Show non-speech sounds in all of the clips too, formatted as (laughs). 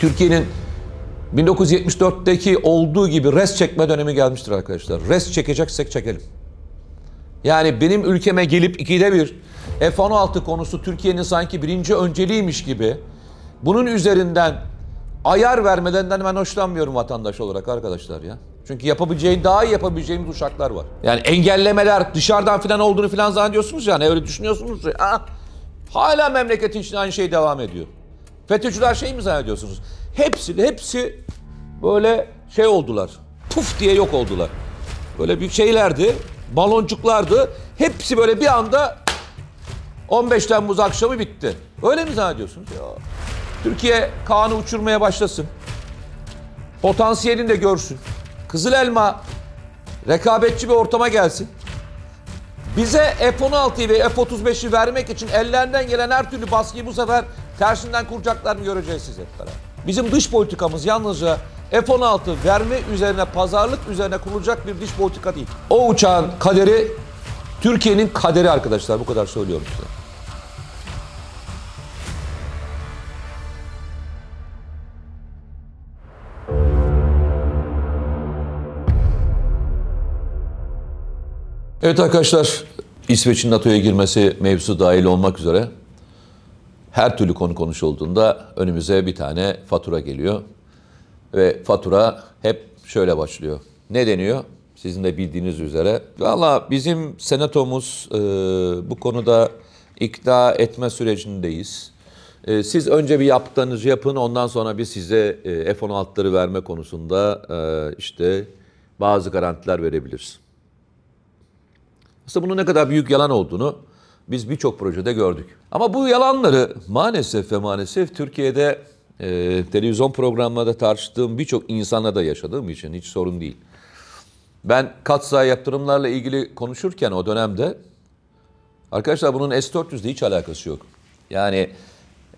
Türkiye'nin 1974'teki olduğu gibi res çekme dönemi gelmiştir arkadaşlar. Res çekeceksek çekelim. Yani benim ülkeme gelip ikide bir F-16 konusu Türkiye'nin sanki birinci önceliğiymiş gibi bunun üzerinden ayar vermeden ben hoşlanmıyorum vatandaş olarak arkadaşlar ya. Çünkü yapabileceğin daha iyi yapabileceğimiz uçaklar var. Yani engellemeler dışarıdan filan olduğunu filan zannediyorsunuz yani öyle düşünüyorsunuz. Ya. Ha, ah, hala memleketin içinde aynı şey devam ediyor. FETÖ'cüler şey mi zannediyorsunuz? Hepsi, hepsi böyle şey oldular. Puf diye yok oldular. Böyle bir şeylerdi, baloncuklardı. Hepsi böyle bir anda 15 Temmuz akşamı bitti. Öyle mi zannediyorsunuz? Ya. Türkiye kanı uçurmaya başlasın. Potansiyelini de görsün. Kızıl Elma rekabetçi bir ortama gelsin. Bize F-16'yı ve F-35'i vermek için ellerinden gelen her türlü baskıyı bu sefer Tersinden mı göreceğiz siz hep beraber. Bizim dış politikamız yalnızca F-16 verme üzerine, pazarlık üzerine kurulacak bir dış politika değil. O uçağın kaderi Türkiye'nin kaderi arkadaşlar bu kadar söylüyorum size. Evet arkadaşlar İsveç'in NATO'ya girmesi mevzu dahil olmak üzere her türlü konu konuşulduğunda önümüze bir tane fatura geliyor. Ve fatura hep şöyle başlıyor. Ne deniyor? Sizin de bildiğiniz üzere. Valla bizim senatomuz e, bu konuda ikna etme sürecindeyiz. E, siz önce bir yaptığınızı yapın ondan sonra biz size e, F-16'ları verme konusunda e, işte bazı garantiler verebiliriz. Aslında bunun ne kadar büyük yalan olduğunu biz birçok projede gördük. Ama bu yalanları maalesef ve maalesef Türkiye'de e, televizyon programlarında tartıştığım birçok insanla da yaşadığım için hiç sorun değil. Ben katsa yaptırımlarla ilgili konuşurken o dönemde arkadaşlar bunun S-400'le hiç alakası yok. Yani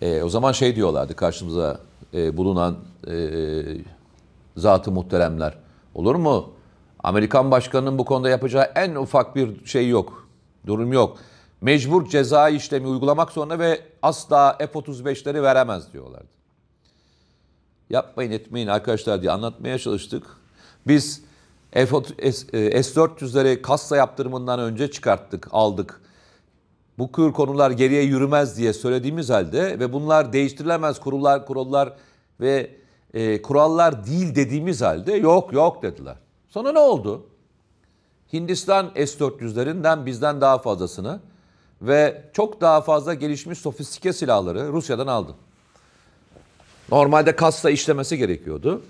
e, o zaman şey diyorlardı karşımıza e, bulunan e, zatı muhteremler. Olur mu? Amerikan başkanının bu konuda yapacağı en ufak bir şey yok. Durum yok mecbur ceza işlemi uygulamak zorunda ve asla F-35'leri veremez diyorlardı. Yapmayın etmeyin arkadaşlar diye anlatmaya çalıştık. Biz S-400'leri e, kassa yaptırımından önce çıkarttık, aldık. Bu kür konular geriye yürümez diye söylediğimiz halde ve bunlar değiştirilemez kurullar, kurallar ve e, kurallar değil dediğimiz halde yok yok dediler. Sonra ne oldu? Hindistan S-400'lerinden bizden daha fazlasını ve çok daha fazla gelişmiş sofistike silahları Rusya'dan aldı. Normalde kasla işlemesi gerekiyordu.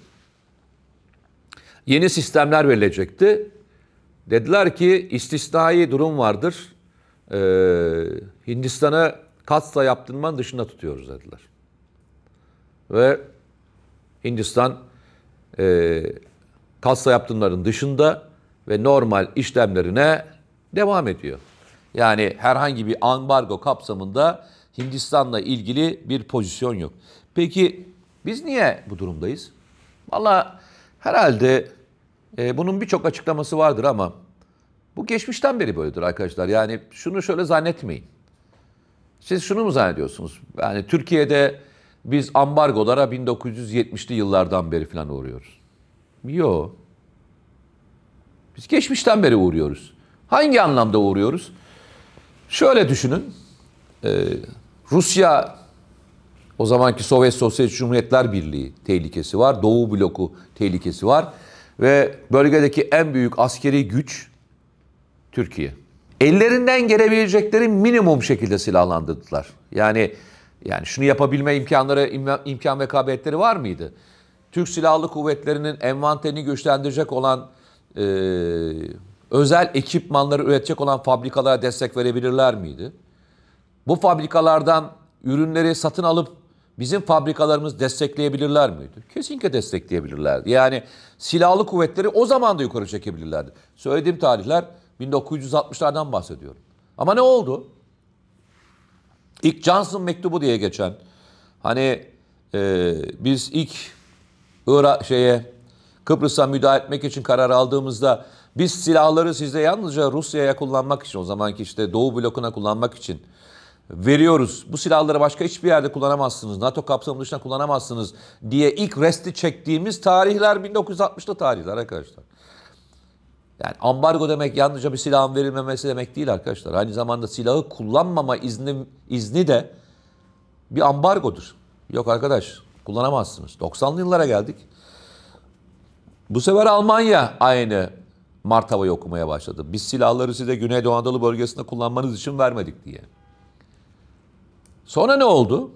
Yeni sistemler verilecekti. Dediler ki istisnai durum vardır. Ee, Hindistan'a kasla yaptırmanın dışında tutuyoruz dediler. Ve Hindistan e, kasla yaptırımların dışında ve normal işlemlerine devam ediyor. Yani herhangi bir ambargo kapsamında Hindistan'la ilgili bir pozisyon yok. Peki biz niye bu durumdayız? Valla herhalde e, bunun birçok açıklaması vardır ama bu geçmişten beri böyledir arkadaşlar. Yani şunu şöyle zannetmeyin. Siz şunu mu zannediyorsunuz? Yani Türkiye'de biz ambargolara 1970'li yıllardan beri falan uğruyoruz. Yok. Biz geçmişten beri uğruyoruz. Hangi anlamda uğruyoruz? Şöyle düşünün. E, Rusya o zamanki Sovyet Sosyalist Cumhuriyetler Birliği tehlikesi var. Doğu bloku tehlikesi var. Ve bölgedeki en büyük askeri güç Türkiye. Ellerinden gelebilecekleri minimum şekilde silahlandırdılar. Yani yani şunu yapabilme imkanları imkan ve kabiliyetleri var mıydı? Türk Silahlı Kuvvetleri'nin envanterini güçlendirecek olan e, özel ekipmanları üretecek olan fabrikalara destek verebilirler miydi? Bu fabrikalardan ürünleri satın alıp bizim fabrikalarımız destekleyebilirler miydi? Kesinlikle destekleyebilirlerdi. Yani silahlı kuvvetleri o zaman da yukarı çekebilirlerdi. Söylediğim tarihler 1960'lardan bahsediyorum. Ama ne oldu? İlk Johnson mektubu diye geçen hani e, biz ilk Irak şeye Kıbrıs'a müdahale etmek için karar aldığımızda biz silahları sizde yalnızca Rusya'ya kullanmak için, o zamanki işte Doğu blokuna kullanmak için veriyoruz. Bu silahları başka hiçbir yerde kullanamazsınız. NATO kapsamı dışında kullanamazsınız diye ilk resti çektiğimiz tarihler 1960'lı tarihler arkadaşlar. Yani ambargo demek yalnızca bir silahın verilmemesi demek değil arkadaşlar. Aynı zamanda silahı kullanmama izni, izni de bir ambargodur. Yok arkadaş kullanamazsınız. 90'lı yıllara geldik. Bu sefer Almanya aynı Mart havayı okumaya başladı. Biz silahları size Güneydoğu Anadolu bölgesinde kullanmanız için vermedik diye. Sonra ne oldu?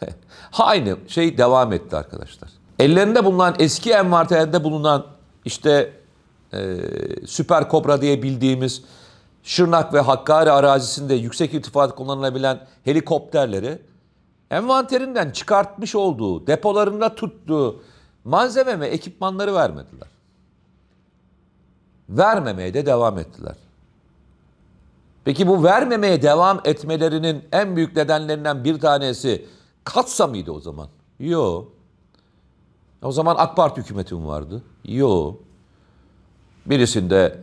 (laughs) Aynı şey devam etti arkadaşlar. Ellerinde bulunan eski envanterinde bulunan işte e, Süper Kobra diye bildiğimiz Şırnak ve Hakkari arazisinde yüksek irtifada kullanılabilen helikopterleri envanterinden çıkartmış olduğu, depolarında tuttuğu malzeme ve ekipmanları vermediler vermemeye de devam ettiler. Peki bu vermemeye devam etmelerinin en büyük nedenlerinden bir tanesi katsa mıydı o zaman? Yo. O zaman AK Parti hükümeti mi vardı? Yo. Birisinde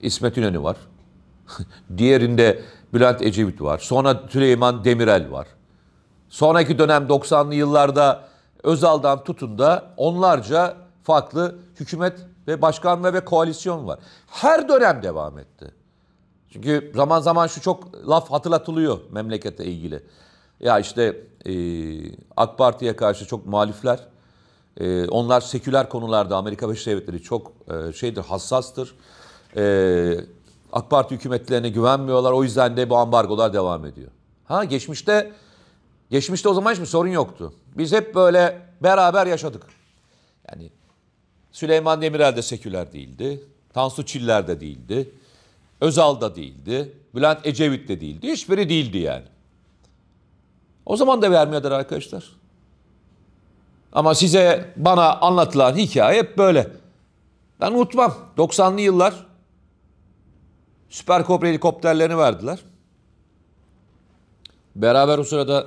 İsmet İnönü var. (laughs) Diğerinde Bülent Ecevit var. Sonra Süleyman Demirel var. Sonraki dönem 90'lı yıllarda Özal'dan tutun da onlarca farklı hükümet ve başkanla ve koalisyon var. Her dönem devam etti. Çünkü zaman zaman şu çok laf hatırlatılıyor memlekete ilgili. Ya işte e, AK Parti'ye karşı çok muhalifler. E, onlar seküler konularda Amerika Birleşik Devletleri çok e, şeydir, hassastır. E, AK Parti hükümetlerine güvenmiyorlar. O yüzden de bu ambargolar devam ediyor. Ha geçmişte geçmişte o zaman hiçbir sorun yoktu. Biz hep böyle beraber yaşadık. Yani Süleyman Demirel de seküler değildi. Tansu Çiller de değildi. Özal da değildi. Bülent Ecevit de değildi. Hiçbiri değildi yani. O zaman da vermiyorlar arkadaşlar. Ama size bana anlatılan hikaye hep böyle. Ben unutmam. 90'lı yıllar Süper Kobra helikopterlerini verdiler. Beraber o sırada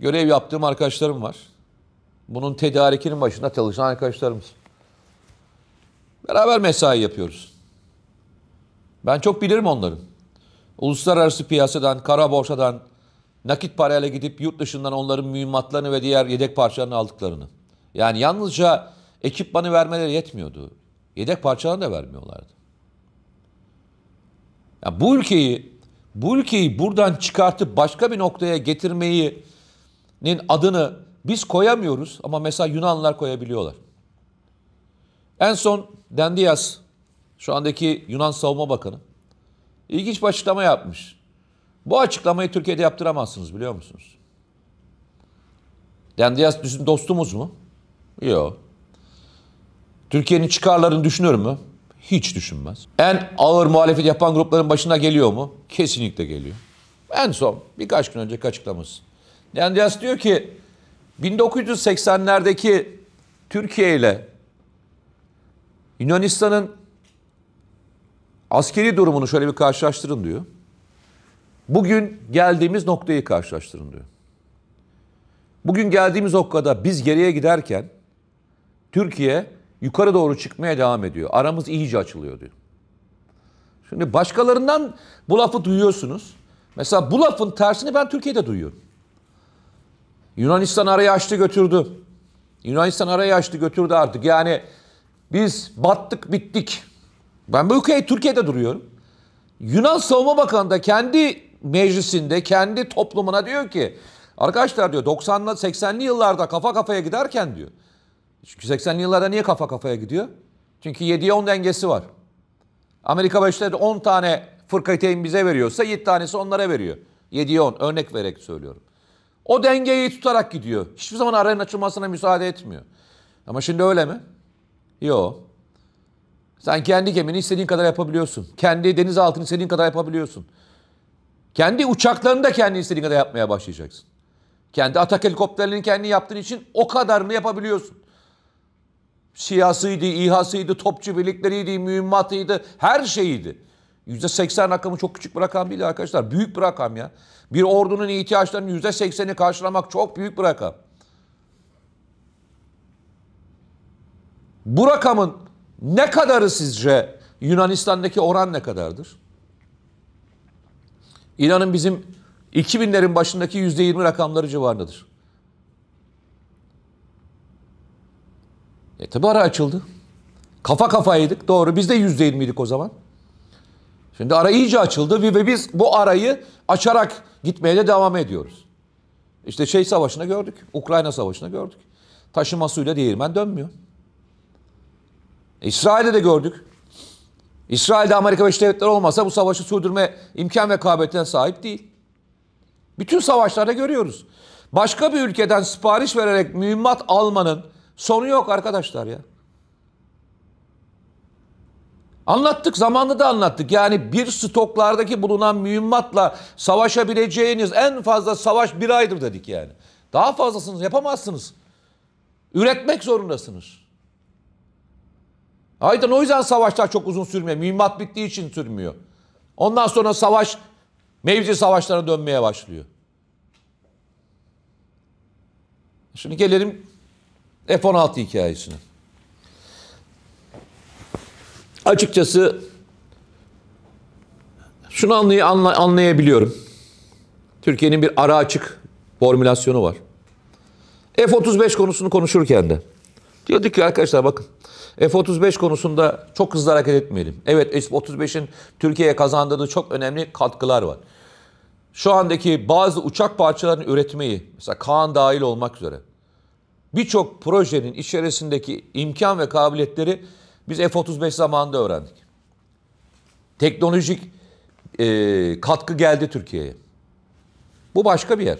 görev yaptığım arkadaşlarım var. Bunun tedarikinin başında çalışan arkadaşlarımız. Beraber mesai yapıyoruz. Ben çok bilirim onların. Uluslararası piyasadan, kara borsadan, nakit parayla gidip yurt dışından onların mühimmatlarını ve diğer yedek parçalarını aldıklarını. Yani yalnızca ekipmanı vermeleri yetmiyordu. Yedek parçalarını da vermiyorlardı. Yani bu ülkeyi bu ülkeyi buradan çıkartıp başka bir noktaya getirmeyi adını biz koyamıyoruz ama mesela Yunanlılar koyabiliyorlar. En son Dendias, şu andaki Yunan Savunma Bakanı, ilginç bir açıklama yapmış. Bu açıklamayı Türkiye'de yaptıramazsınız biliyor musunuz? Dendias bizim dostumuz mu? Yok. Türkiye'nin çıkarlarını düşünür mü? Hiç düşünmez. En ağır muhalefet yapan grupların başına geliyor mu? Kesinlikle geliyor. En son birkaç gün önceki açıklaması. Dendias diyor ki 1980'lerdeki Türkiye ile Yunanistan'ın askeri durumunu şöyle bir karşılaştırın diyor. Bugün geldiğimiz noktayı karşılaştırın diyor. Bugün geldiğimiz noktada biz geriye giderken Türkiye yukarı doğru çıkmaya devam ediyor. Aramız iyice açılıyor diyor. Şimdi başkalarından bu lafı duyuyorsunuz. Mesela bu lafın tersini ben Türkiye'de duyuyorum. Yunanistan arayı açtı götürdü. Yunanistan arayı açtı götürdü artık. Yani biz battık bittik. Ben bu ülkeyi Türkiye'de duruyorum. Yunan Savunma Bakanı da kendi meclisinde, kendi toplumuna diyor ki arkadaşlar diyor 90'lı 80'li yıllarda kafa kafaya giderken diyor. Çünkü 80'li yıllarda niye kafa kafaya gidiyor? Çünkü 7'ye 10 dengesi var. Amerika Başları 10 tane fırkateyn bize veriyorsa 7 tanesi onlara veriyor. 7'ye 10 örnek vererek söylüyorum. O dengeyi tutarak gidiyor. Hiçbir zaman arayın açılmasına müsaade etmiyor. Ama şimdi öyle mi? Yok. Sen kendi gemini istediğin kadar yapabiliyorsun. Kendi denizaltını istediğin kadar yapabiliyorsun. Kendi uçaklarını da kendi istediğin kadar yapmaya başlayacaksın. Kendi atak helikopterlerini kendi yaptığın için o kadar mı yapabiliyorsun. Siyasıydı, İHA'sıydı, topçu birlikleriydi, mühimmatıydı, her şeyiydi. Yüzde seksen rakamı çok küçük bir rakam değil arkadaşlar. Büyük bir rakam ya. Bir ordunun ihtiyaçlarının sekseni karşılamak çok büyük bir rakam. Bu rakamın ne kadarı sizce Yunanistan'daki oran ne kadardır? İnanın bizim 2000'lerin başındaki %20 rakamları civarındadır. E tabi ara açıldı. Kafa kafaydık doğru biz de %20'ydik o zaman. Şimdi ara iyice açıldı ve biz bu arayı açarak gitmeye de devam ediyoruz. İşte şey savaşına gördük. Ukrayna savaşına gördük. Taşıma suyla değirmen dönmüyor. İsrail'de de gördük. İsrail'de Amerika Birleşik Devletleri olmasa bu savaşı sürdürme imkan ve kabiliyetine sahip değil. Bütün savaşlarda görüyoruz. Başka bir ülkeden sipariş vererek mühimmat almanın sonu yok arkadaşlar ya. Anlattık zamanında da anlattık. Yani bir stoklardaki bulunan mühimmatla savaşabileceğiniz en fazla savaş bir aydır dedik yani. Daha fazlasınız yapamazsınız. Üretmek zorundasınız. Aydın o yüzden savaşlar çok uzun sürmüyor. Mühimmat bittiği için sürmüyor. Ondan sonra savaş mevzi savaşlarına dönmeye başlıyor. Şimdi gelelim F-16 hikayesine. Açıkçası şunu anlay anla anlayabiliyorum. Türkiye'nin bir ara açık formülasyonu var. F-35 konusunu konuşurken de. Diyorduk ki arkadaşlar bakın F-35 konusunda çok hızlı hareket etmeyelim. Evet F-35'in Türkiye'ye kazandığı çok önemli katkılar var. Şu andaki bazı uçak parçalarının üretmeyi, mesela Kaan dahil olmak üzere, birçok projenin içerisindeki imkan ve kabiliyetleri biz F-35 zamanında öğrendik. Teknolojik e, katkı geldi Türkiye'ye. Bu başka bir yer.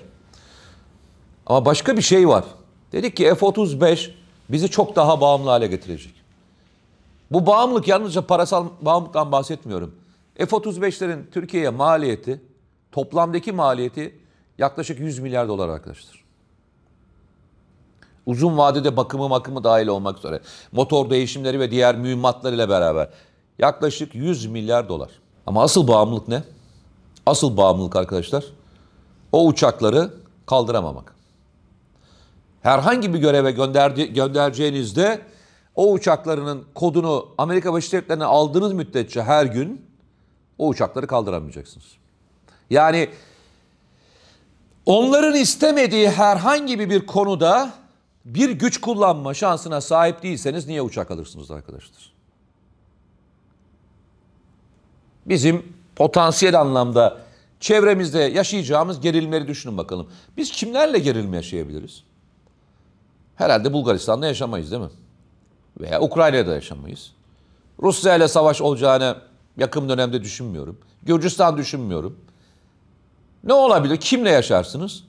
Ama başka bir şey var. Dedik ki F-35 bizi çok daha bağımlı hale getirecek. Bu bağımlılık yalnızca parasal bağımlılıktan bahsetmiyorum. F-35'lerin Türkiye'ye maliyeti, toplamdaki maliyeti yaklaşık 100 milyar dolar arkadaşlar. Uzun vadede bakımı makımı dahil olmak üzere. Motor değişimleri ve diğer mühimmatlar beraber. Yaklaşık 100 milyar dolar. Ama asıl bağımlılık ne? Asıl bağımlılık arkadaşlar o uçakları kaldıramamak. Herhangi bir göreve gönderdi, göndereceğinizde o uçaklarının kodunu Amerika Birleşik Devletleri'ne aldığınız müddetçe her gün o uçakları kaldıramayacaksınız. Yani onların istemediği herhangi bir konuda bir güç kullanma şansına sahip değilseniz niye uçak alırsınız arkadaşlar? Bizim potansiyel anlamda çevremizde yaşayacağımız gerilimleri düşünün bakalım. Biz kimlerle gerilim yaşayabiliriz? Herhalde Bulgaristan'da yaşamayız değil mi? veya Ukrayna'da yaşamayız. Rusya ile savaş olacağını yakın dönemde düşünmüyorum. Gürcistan düşünmüyorum. Ne olabilir? Kimle yaşarsınız?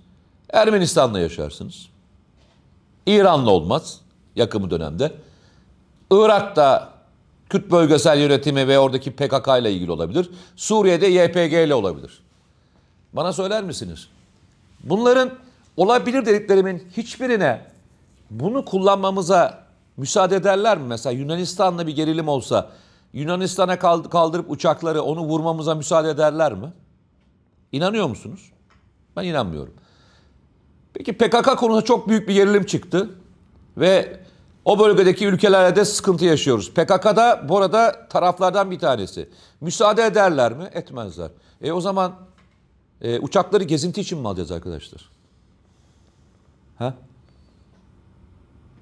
Ermenistan'la yaşarsınız. İran'la olmaz yakın dönemde. Irak'ta Kürt bölgesel yönetimi ve oradaki PKK ile ilgili olabilir. Suriye'de YPG ile olabilir. Bana söyler misiniz? Bunların olabilir dediklerimin hiçbirine bunu kullanmamıza Müsaade ederler mi mesela Yunanistan'la bir gerilim olsa Yunanistan'a kaldırıp uçakları onu vurmamıza müsaade ederler mi? İnanıyor musunuz? Ben inanmıyorum. Peki PKK konusunda çok büyük bir gerilim çıktı ve o bölgedeki ülkelerle de sıkıntı yaşıyoruz. PKK'da bu arada taraflardan bir tanesi. Müsaade ederler mi? Etmezler. E o zaman e, uçakları gezinti için mi alacağız arkadaşlar? Ha?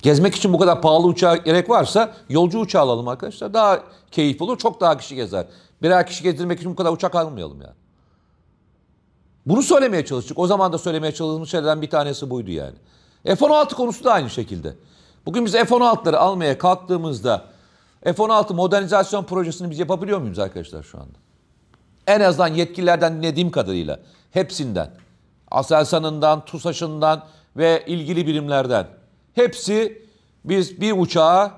Gezmek için bu kadar pahalı uçağa gerek varsa yolcu uçağı alalım arkadaşlar. Daha keyif olur, çok daha kişi gezer. Birer kişi gezdirmek için bu kadar uçak almayalım yani. Bunu söylemeye çalıştık. O zaman da söylemeye çalıştığımız şeylerden bir tanesi buydu yani. F-16 konusu da aynı şekilde. Bugün biz F-16'ları almaya kalktığımızda F-16 modernizasyon projesini biz yapabiliyor muyuz arkadaşlar şu anda? En azından yetkililerden dinlediğim kadarıyla hepsinden. Aselsan'ından, TUSAŞ'ından ve ilgili birimlerden. Hepsi biz bir uçağa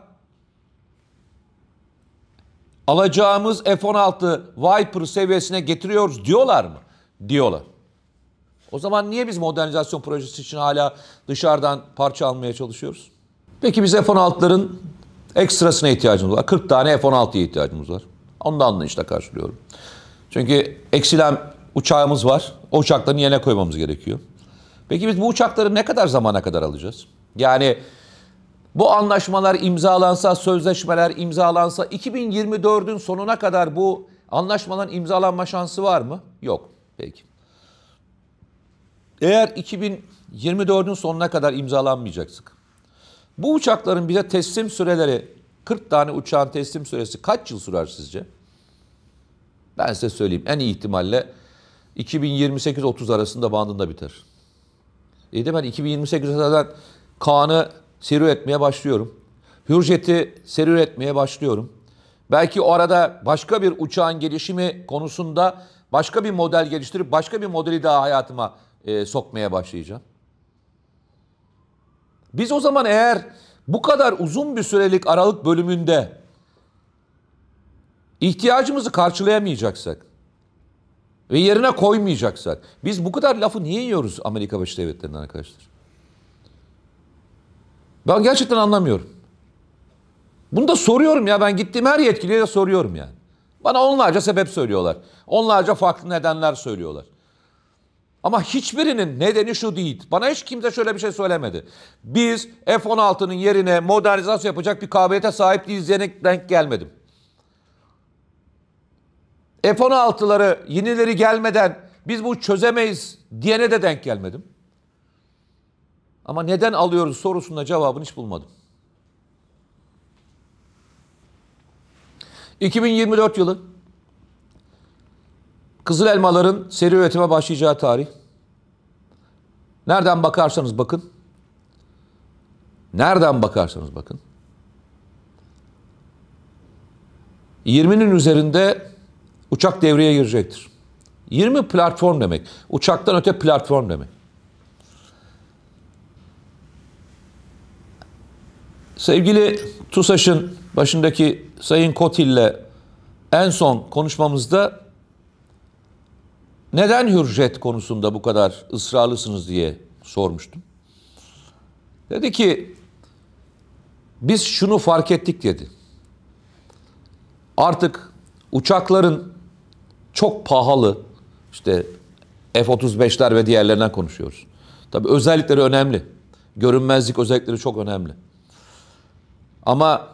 alacağımız F-16 Viper seviyesine getiriyoruz diyorlar mı? Diyorlar. O zaman niye biz modernizasyon projesi için hala dışarıdan parça almaya çalışıyoruz? Peki biz F-16'ların ekstrasına ihtiyacımız var. 40 tane F-16'ya ihtiyacımız var. Onu da anlayışla karşılıyorum. Çünkü eksilen uçağımız var. O uçakların yerine koymamız gerekiyor. Peki biz bu uçakları ne kadar zamana kadar alacağız? Yani bu anlaşmalar imzalansa, sözleşmeler imzalansa 2024'ün sonuna kadar bu anlaşmaların imzalanma şansı var mı? Yok. Peki. Eğer 2024'ün sonuna kadar imzalanmayacaksak, bu uçakların bize teslim süreleri, 40 tane uçağın teslim süresi kaç yıl sürer sizce? Ben size söyleyeyim en iyi ihtimalle 2028-30 arasında bandında biter. İyi de ben 2028'e kadar Kaan'ı serür etmeye başlıyorum. Hürjet'i serür etmeye başlıyorum. Belki o arada başka bir uçağın gelişimi konusunda başka bir model geliştirip başka bir modeli daha hayatıma e, sokmaya başlayacağım. Biz o zaman eğer bu kadar uzun bir sürelik aralık bölümünde ihtiyacımızı karşılayamayacaksak ve yerine koymayacaksak biz bu kadar lafı niye yiyoruz Amerika Birleşik Devletleri'nden arkadaşlar? Ben gerçekten anlamıyorum. Bunu da soruyorum ya ben gittiğim her yetkiliye de soruyorum yani. Bana onlarca sebep söylüyorlar. Onlarca farklı nedenler söylüyorlar. Ama hiçbirinin nedeni şu değil. Bana hiç kimse şöyle bir şey söylemedi. Biz F-16'nın yerine modernizasyon yapacak bir kabiliyete sahip değiliz diyene denk gelmedim. F-16'ları yenileri gelmeden biz bu çözemeyiz diyene de denk gelmedim. Ama neden alıyoruz sorusunda cevabını hiç bulmadım. 2024 yılı Kızıl elmaların seri üretime başlayacağı tarih. Nereden bakarsanız bakın. Nereden bakarsanız bakın. 20'nin üzerinde uçak devreye girecektir. 20 platform demek. Uçaktan öte platform demek. Sevgili TUSAŞ'ın başındaki Sayın Kotil'le en son konuşmamızda neden hürjet konusunda bu kadar ısrarlısınız diye sormuştum. Dedi ki biz şunu fark ettik dedi. Artık uçakların çok pahalı işte F-35'ler ve diğerlerinden konuşuyoruz. Tabii özellikleri önemli. Görünmezlik özellikleri çok önemli. Ama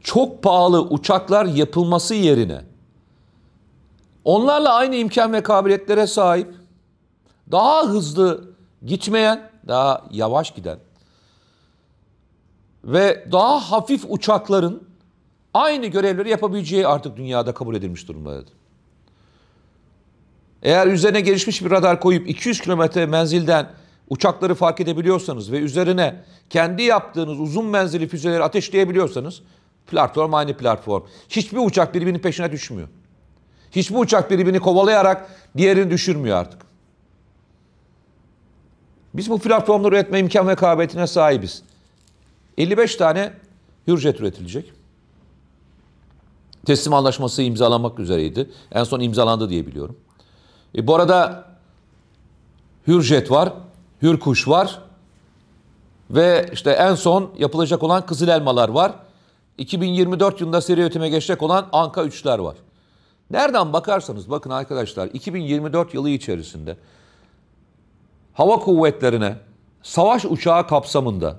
çok pahalı uçaklar yapılması yerine onlarla aynı imkan ve kabiliyetlere sahip daha hızlı gitmeyen, daha yavaş giden ve daha hafif uçakların aynı görevleri yapabileceği artık dünyada kabul edilmiş durumdaydı. Eğer üzerine gelişmiş bir radar koyup 200 kilometre menzilden uçakları fark edebiliyorsanız ve üzerine kendi yaptığınız uzun menzili füzeleri ateşleyebiliyorsanız platform aynı platform. Hiçbir uçak birbirinin peşine düşmüyor. Hiçbir uçak birbirini kovalayarak diğerini düşürmüyor artık. Biz bu platformları üretme imkan ve kabiliyetine sahibiz. 55 tane Hürjet üretilecek. Teslim anlaşması imzalanmak üzereydi. En son imzalandı diye biliyorum. E, bu arada Hürjet var hürkuş var ve işte en son yapılacak olan kızıl elmalar var. 2024 yılında seri üretime geçecek olan Anka 3'ler var. Nereden bakarsanız bakın arkadaşlar 2024 yılı içerisinde hava kuvvetlerine savaş uçağı kapsamında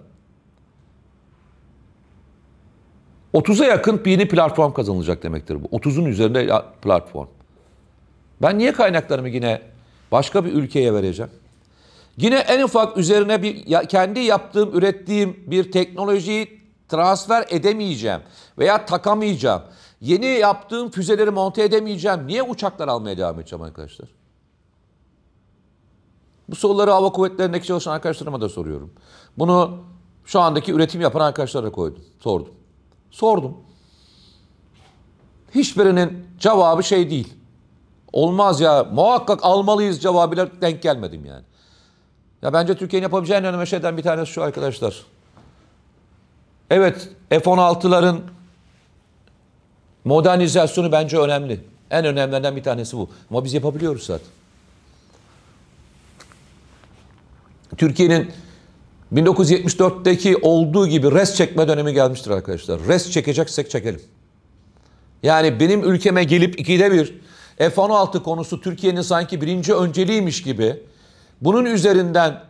30'a yakın yeni platform kazanılacak demektir bu. 30'un üzerinde platform. Ben niye kaynaklarımı yine başka bir ülkeye vereceğim? Yine en ufak üzerine bir kendi yaptığım, ürettiğim bir teknolojiyi transfer edemeyeceğim veya takamayacağım. Yeni yaptığım füzeleri monte edemeyeceğim. Niye uçaklar almaya devam edeceğim arkadaşlar? Bu soruları hava kuvvetlerindeki çalışan arkadaşlarıma da soruyorum. Bunu şu andaki üretim yapan arkadaşlara koydum, sordum. Sordum. Hiçbirinin cevabı şey değil. Olmaz ya muhakkak almalıyız cevabıyla denk gelmedim yani. Ya bence Türkiye'nin yapabileceği en önemli şeyden bir tanesi şu arkadaşlar. Evet F-16'ların modernizasyonu bence önemli. En önemlilerinden bir tanesi bu. Ama biz yapabiliyoruz zaten. Türkiye'nin 1974'teki olduğu gibi res çekme dönemi gelmiştir arkadaşlar. Res çekeceksek çekelim. Yani benim ülkeme gelip ikide bir F-16 konusu Türkiye'nin sanki birinci önceliğiymiş gibi bunun üzerinden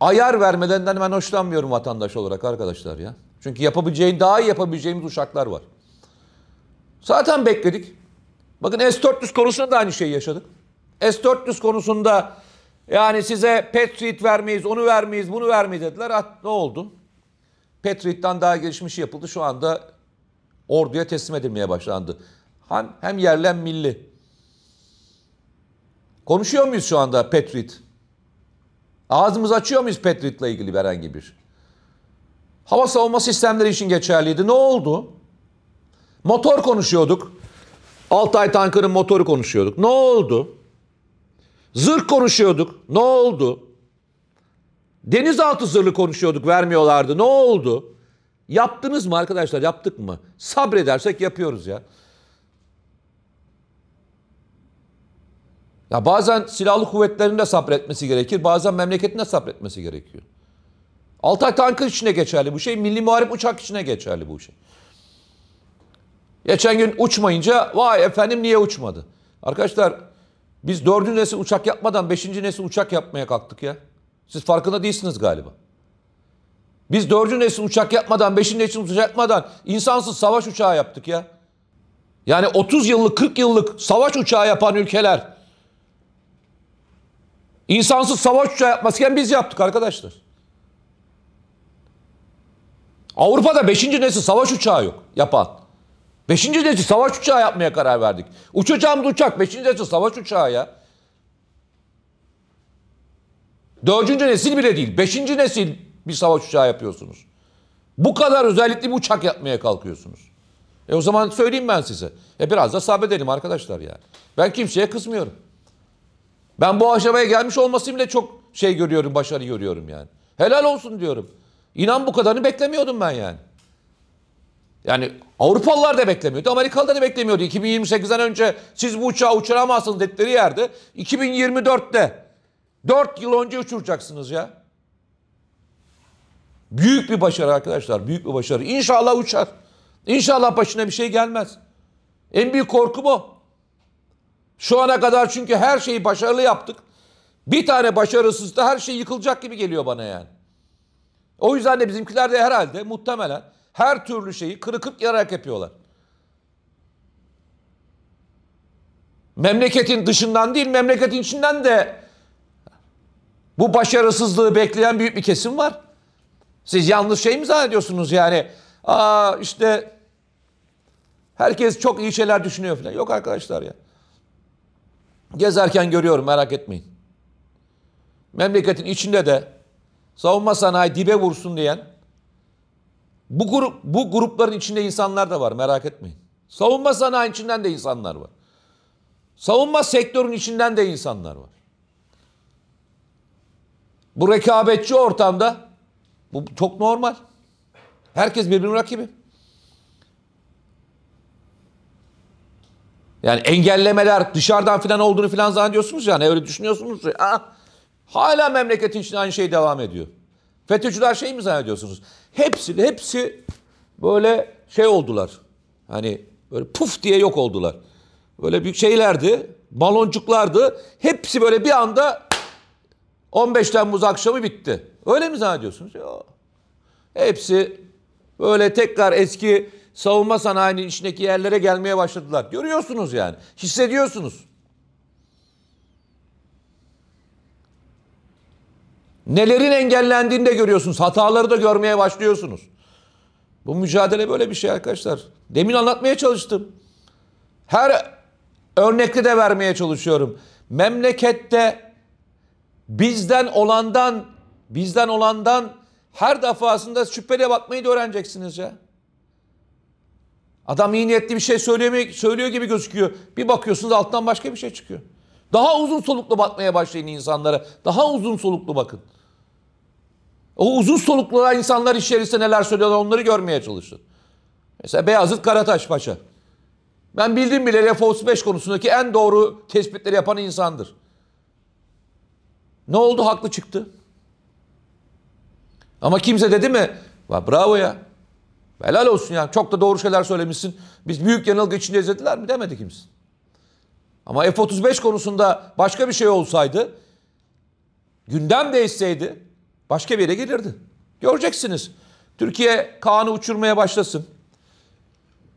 ayar vermeden ben hoşlanmıyorum vatandaş olarak arkadaşlar ya. Çünkü yapabileceği daha iyi yapabileceğimiz uçaklar var. Zaten bekledik. Bakın S-400 konusunda da aynı şeyi yaşadık. S-400 konusunda yani size Patriot vermeyiz, onu vermeyiz, bunu vermeyiz dediler. Ha, ah, ne oldu? Patriot'tan daha gelişmiş yapıldı. Şu anda orduya teslim edilmeye başlandı. Hem, hem yerli hem milli. Konuşuyor muyuz şu anda Patriot? Ağzımız açıyor muyuz Patriot'la ilgili herhangi bir? Hava savunma sistemleri için geçerliydi. Ne oldu? Motor konuşuyorduk. Altay tankının motoru konuşuyorduk. Ne oldu? Zırh konuşuyorduk. Ne oldu? Denizaltı zırhlı konuşuyorduk. Vermiyorlardı. Ne oldu? Yaptınız mı arkadaşlar? Yaptık mı? Sabredersek yapıyoruz ya. Ya bazen silahlı kuvvetlerinde sabretmesi gerekir. Bazen memleketinde sabretmesi gerekiyor. Altay tankı içine geçerli bu şey. Milli Muharip uçak içine geçerli bu şey. Geçen gün uçmayınca vay efendim niye uçmadı? Arkadaşlar biz dördüncü nesil uçak yapmadan beşinci nesil uçak yapmaya kalktık ya. Siz farkında değilsiniz galiba. Biz dördüncü nesil uçak yapmadan, beşinci nesil uçak yapmadan insansız savaş uçağı yaptık ya. Yani 30 yıllık, 40 yıllık savaş uçağı yapan ülkeler İnsansız savaş uçağı yapmasıken biz yaptık arkadaşlar. Avrupa'da 5. nesil savaş uçağı yok yapan. 5. nesil savaş uçağı yapmaya karar verdik. Uçacağımız uçak 5. nesil savaş uçağı ya. 4. nesil bile değil. 5. nesil bir savaş uçağı yapıyorsunuz. Bu kadar özellikli bir uçak yapmaya kalkıyorsunuz. E o zaman söyleyeyim ben size. E biraz da sabredelim arkadaşlar ya. Ben kimseye kızmıyorum. Ben bu aşamaya gelmiş olması bile çok şey görüyorum, başarı görüyorum yani. Helal olsun diyorum. İnan bu kadarını beklemiyordum ben yani. Yani Avrupalılar da beklemiyordu, Amerikalılar da beklemiyordu. 2028'den önce siz bu uçağı uçuramazsınız dedikleri yerde 2024'te 4 yıl önce uçuracaksınız ya. Büyük bir başarı arkadaşlar, büyük bir başarı. İnşallah uçar. İnşallah başına bir şey gelmez. En büyük korku o. Şu ana kadar çünkü her şeyi başarılı yaptık. Bir tane başarısız da her şey yıkılacak gibi geliyor bana yani. O yüzden de bizimkiler de herhalde muhtemelen her türlü şeyi kırıkıp yararak yapıyorlar. Memleketin dışından değil memleketin içinden de bu başarısızlığı bekleyen büyük bir kesim var. Siz yanlış şey mi zannediyorsunuz yani? Aa işte herkes çok iyi şeyler düşünüyor falan. Yok arkadaşlar ya. Gezerken görüyorum merak etmeyin. Memleketin içinde de savunma sanayi dibe vursun diyen bu, grup, bu grupların içinde insanlar da var merak etmeyin. Savunma sanayi içinden de insanlar var. Savunma sektörün içinden de insanlar var. Bu rekabetçi ortamda bu çok normal. Herkes birbirinin rakibi. Yani engellemeler dışarıdan filan olduğunu filan zannediyorsunuz yani öyle düşünüyorsunuz. Aa, ah, hala memleketin içinde aynı şey devam ediyor. FETÖ'cüler şey mi zannediyorsunuz? Hepsi hepsi böyle şey oldular. Hani böyle puf diye yok oldular. Böyle büyük şeylerdi, baloncuklardı. Hepsi böyle bir anda 15 Temmuz akşamı bitti. Öyle mi zannediyorsunuz? Yok. Hepsi böyle tekrar eski savunma sanayinin içindeki yerlere gelmeye başladılar. Görüyorsunuz yani. Hissediyorsunuz. Nelerin engellendiğini de görüyorsunuz. Hataları da görmeye başlıyorsunuz. Bu mücadele böyle bir şey arkadaşlar. Demin anlatmaya çalıştım. Her örnekli de vermeye çalışıyorum. Memlekette bizden olandan bizden olandan her defasında şüpheye bakmayı da öğreneceksiniz ya. Adam iyi niyetli bir şey söylemek söylüyor gibi gözüküyor. Bir bakıyorsunuz alttan başka bir şey çıkıyor. Daha uzun soluklu bakmaya başlayın insanlara. Daha uzun soluklu bakın. O uzun soluklu insanlar içerisinde neler söylüyorlar onları görmeye çalışın. Mesela Beyazıt Karataş Paşa. Ben bildim bile F-35 konusundaki en doğru tespitleri yapan insandır. Ne oldu? Haklı çıktı. Ama kimse dedi mi? Va, bravo ya. Helal olsun ya Çok da doğru şeyler söylemişsin. Biz büyük yanılgı içinde izlediler mi demedi kimse. Ama F-35 konusunda başka bir şey olsaydı, gündem değişseydi başka bir yere gelirdi. Göreceksiniz. Türkiye Kaan'ı uçurmaya başlasın.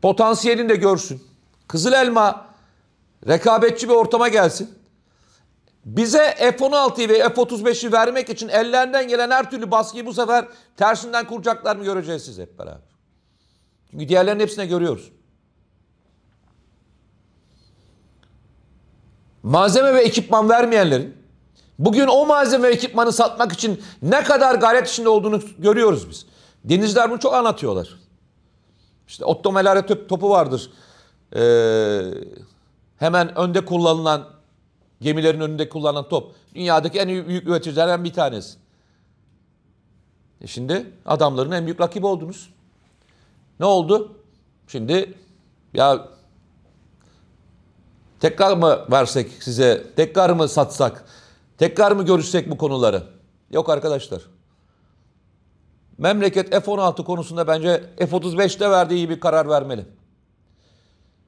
Potansiyelini de görsün. Kızıl Elma rekabetçi bir ortama gelsin. Bize F-16'yı ve F-35'i vermek için ellerinden gelen her türlü baskıyı bu sefer tersinden kuracaklar mı göreceğiz siz hep beraber. Çünkü diğerlerinin hepsine görüyoruz. Malzeme ve ekipman vermeyenlerin bugün o malzeme ve ekipmanı satmak için ne kadar gayret içinde olduğunu görüyoruz biz. Denizler bunu çok anlatıyorlar. İşte Otto Melare topu vardır. Ee, hemen önde kullanılan gemilerin önünde kullanılan top. Dünyadaki en büyük üreticilerden bir tanesi. E şimdi adamların en büyük rakibi oldunuz. Ne oldu? Şimdi ya tekrar mı versek size, tekrar mı satsak, tekrar mı görüşsek bu konuları? Yok arkadaşlar. Memleket F-16 konusunda bence F-35'te verdiği iyi bir karar vermeli.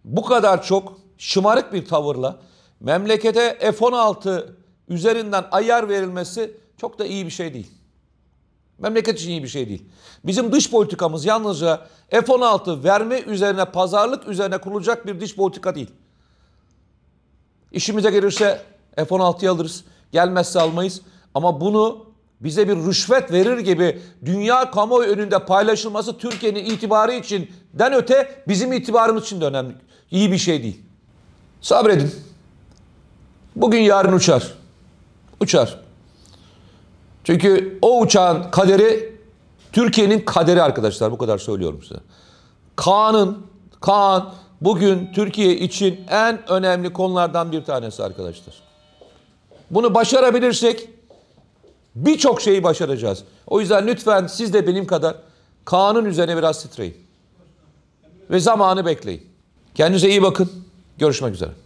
Bu kadar çok şımarık bir tavırla memlekete F-16 üzerinden ayar verilmesi çok da iyi bir şey değil. Memleket için iyi bir şey değil. Bizim dış politikamız yalnızca F-16 verme üzerine, pazarlık üzerine kurulacak bir dış politika değil. İşimize gelirse F-16'yı alırız, gelmezse almayız. Ama bunu bize bir rüşvet verir gibi dünya kamuoyu önünde paylaşılması Türkiye'nin itibarı için den öte bizim itibarımız için de önemli. İyi bir şey değil. Sabredin. Bugün yarın uçar. Uçar. Çünkü o uçağın kaderi Türkiye'nin kaderi arkadaşlar bu kadar söylüyorum size. Kaan'ın Kaan bugün Türkiye için en önemli konulardan bir tanesi arkadaşlar. Bunu başarabilirsek birçok şeyi başaracağız. O yüzden lütfen siz de benim kadar Kaan'ın üzerine biraz titreyin. Ve zamanı bekleyin. Kendinize iyi bakın. Görüşmek üzere.